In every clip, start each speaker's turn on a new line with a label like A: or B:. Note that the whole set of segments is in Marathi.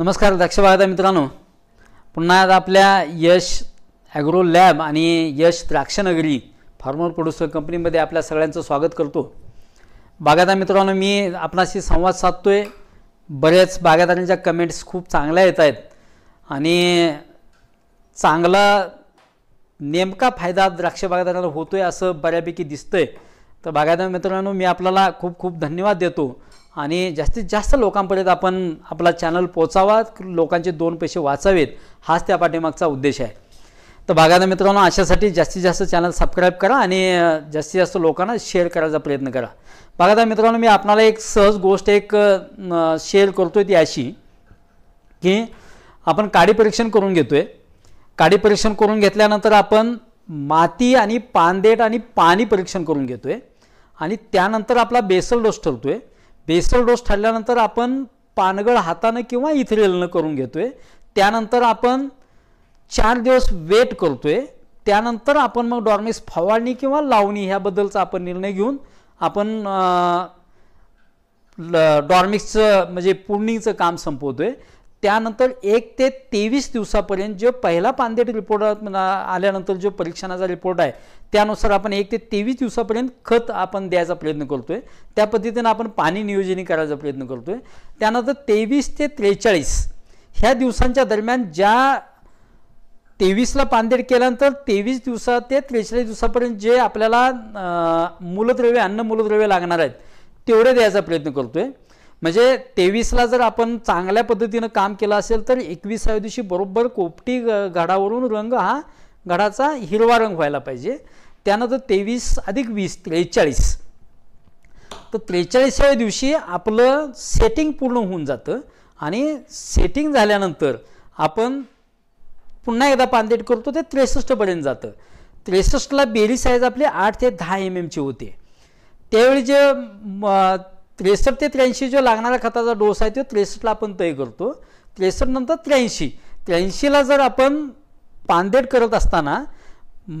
A: नमस्कार दक्ष वाहता मित्रांनो पुन्हा आज आपल्या यश ॲग्रो लॅब आणि यश द्राक्षनगरी फार्मर प्रोड्युसर कंपनीमध्ये आपल्या सगळ्यांचं स्वागत करतो बागायता मित्रांनो मी आपणाशी संवाद साधतो आहे बऱ्याच बागायतांच्या कमेंट्स खूप चांगल्या येत आहेत आणि चांगला नेमका फायदा द्राक्ष बागायतांना होतो आहे असं बऱ्यापैकी दिसतं आहे तर बागायता मित्रांनो मी आपल्याला खूप खूप धन्यवाद देतो आणि जास्तीत जास्त लोकांपर्यंत आपण आपला चॅनल पोचावा लोकांचे दोन पैसे वाचावेत हाच त्या पाठीमागचा उद्देश आहे तर आता मित्रांनो अशासाठी जास्तीत जास्त चॅनल सबस्क्राईब करा आणि जास्तीत जास्त लोकांना शेअर करायचा प्रयत्न करा बागायत मित्रांनो मी आपल्याला एक सहज गोष्ट एक शेअर करतो आहे ती अशी की आपण काडी परीक्षण करून घेतो आहे काडी परीक्षण करून घेतल्यानंतर आपण माती आणि पानदेट आणि पाणी परीक्षण करून घेतो आहे आणि त्यानंतर आपला बेसल डोस ठरतो आहे बेसल डोस ठरल्यानंतर आपण पानगळ हातानं किंवा इथरेलनं करून घेतोय त्यानंतर आपण चार दिवस वेट करतोय त्यानंतर आपण मग डॉर्मिस फवारणी किंवा लावणी ह्याबद्दलचा आपण निर्णय घेऊन आपण डॉर्मिक्सचं म्हणजे पुर्णिंगचं काम संपवतोय त्यानंतर एक ते तेवीस दिवसापर्यंत जो पहिला पानदेट रिपोर्ट आल्यानंतर जो परीक्षणाचा रिपोर्ट आहे त्यानुसार आपण एक ते तेवीस दिवसापर्यंत खत आपण द्यायचा प्रयत्न करतोय त्या पद्धतीनं आपण पाणी नियोजनी करायचा प्रयत्न करतोय त्यानंतर तेवीस ते त्रेचाळीस ह्या दिवसांच्या दरम्यान ज्या तेवीसला पानदेड केल्यानंतर तेवीस दिवसा ते त्रेचाळीस दिवसापर्यंत जे आपल्याला मूलद्रव्य अन्न मूलद्रव्य लागणार आहेत तेवढे द्यायचा प्रयत्न करतोय म्हणजे तेवीसला जर आपण चांगल्या पद्धतीनं काम केलं असेल तर एकविसाव्या दिवशी बरोबर कोपटी गडावरून रंग हा घडाचा हिरवा रंग व्हायला पाहिजे त्यानंतर तेवीस अधिक वीस त्रेचाळीस तर त्रेचाळीसाव्या दिवशी आपलं सेटिंग पूर्ण होऊन जातं आणि सेटिंग झाल्यानंतर आपण पुन्हा एकदा पानदेट करतो ते त्रेसष्टपर्यंत जातं त्रेसष्टला बेरी साईज आपली आठ ते दहा एम एमची होते त्यावेळी जे त्रेसष्ट ते त्र्याऐंशी जो लागणारा खताचा डोस आहे तो त्रेसष्टला आपण तय करतो त्रेसष्ट नंतर त्र्याऐंशी त्र्याऐंशीला जर आपण पानदेट करत असताना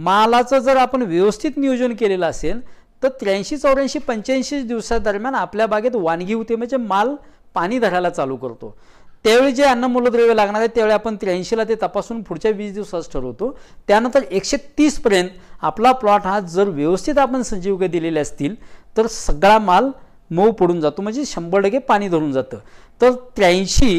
A: मालाचं जर आपण व्यवस्थित नियोजन केलेलं असेल तर त्र्याऐंशी चौऱ्याऐंशी पंच्याऐंशी दिवसादरम्यान आपल्या बागेत वानगी होते म्हणजे माल पाणी धरायला चालू करतो त्यावेळी जे अन्न मूलद्रव्य लागणार आहे त्यावेळी आपण त्र्याऐंशीला ते तपासून पुढच्या वीस दिवसात ठरवतो त्यानंतर एकशे तीसपर्यंत आपला प्लॉट हा जर व्यवस्थित आपण संजीवके दिलेले असतील तर सगळा माल मऊ पडून जातो म्हणजे शंभर टक्के पाणी धरून जातं तर त्र्याऐंशी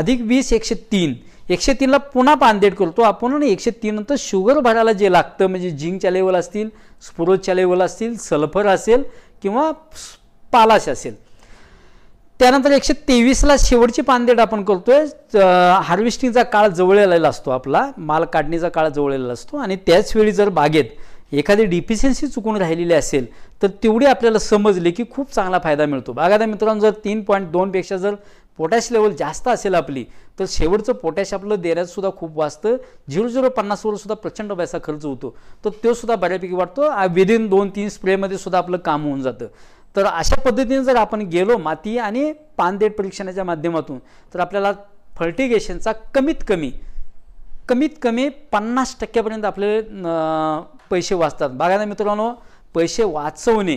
A: अधिक वीस एकशे तीन एकशे तीनला पुन्हा पानदेट करतो आपण आणि एकशे तीन नंतर शुगर भरायला जे लागतं म्हणजे झिंकच्या लेवल असतील स्फुरोजच्या लेवल असतील सल्फर असेल किंवा पालाश असेल त्यानंतर एकशे तेवीसला शेवटची पानदेट आपण करतोय हार्वेस्टिंगचा काळ जवळ आलेला असतो आपला माल काढणीचा काळ जवळ आलेला असतो आणि त्याच वेळी जर बागेत एखादी डिफिशियन्सी चुकून राहिलेली असेल तर तेवढी आपल्याला समजले की खूप चांगला फायदा मिळतो बागायदा मित्रांनो जर तीन पॉईंट दोनपेक्षा जर पोटॅश लेवल जास्त असेल आपली तर शेवटचं पोटॅश आपलं सुद्धा खूप वाचतं झिरो झिरो पन्नासवर सुद्धा प्रचंड पैसा खर्च होतो तर तो सुद्धा बऱ्यापैकी वाटतो विदिन दोन तीन स्प्रेमध्ये सुद्धा आपलं काम होऊन जातं तर अशा पद्धतीने जर आपण गेलो माती आणि पानदेट परीक्षणाच्या माध्यमातून तर आपल्याला फर्टिगेशनचा कमीत कमी कमीत कमी पन्नास टक्क्यापर्यंत आपले पैसे वाचतात बघा ना मित्रांनो पैसे वाचवणे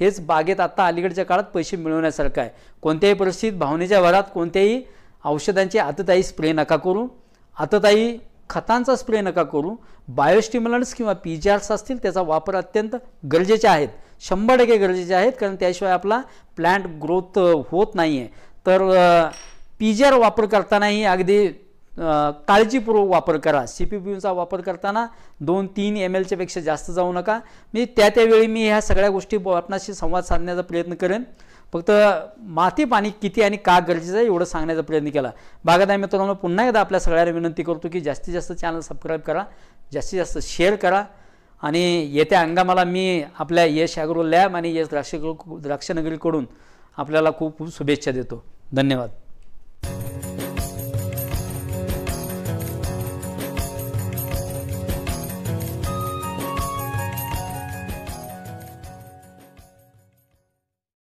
A: हेच बागेत आत्ता अलीकडच्या काळात पैसे मिळवण्यासारखं आहे कोणत्याही परिस्थितीत भावनेच्या भरात कोणत्याही औषधांची आतताई स्प्रे नका करू आतताई खतांचा स्प्रे नका करू बायोस्टिम्युलंट्स किंवा पी जी आर्स असतील त्याचा वापर अत्यंत गरजेचे आहेत शंभर टक्के गरजेचे आहेत कारण त्याशिवाय आपला प्लॅन्ट ग्रोथ होत नाही आहे तर पी जी आर वापर करतानाही अगदी काळजीपूर्वक वापर करा सी पी पीचा वापर करताना दोन तीन एम एलच्या पेक्षा जास्त जाऊ नका मी त्या त्यावेळी मी ह्या सगळ्या गोष्टी आपणाशी संवाद साधण्याचा प्रयत्न करेन फक्त माती पाणी किती आणि का गरजेचं आहे एवढं सांगण्याचा प्रयत्न केला बागायत मित्रांनो पुन्हा एकदा आपल्या सगळ्यांना विनंती करतो की जास्तीत जास्त चॅनल सबस्क्राईब करा जास्तीत जास्त शेअर करा आणि येत्या अंगामाला मी आपल्या यश ॲग्रो लॅब आणि यश द्राक्ष द्राक्षनगरीकडून आपल्याला खूप खूप शुभेच्छा देतो धन्यवाद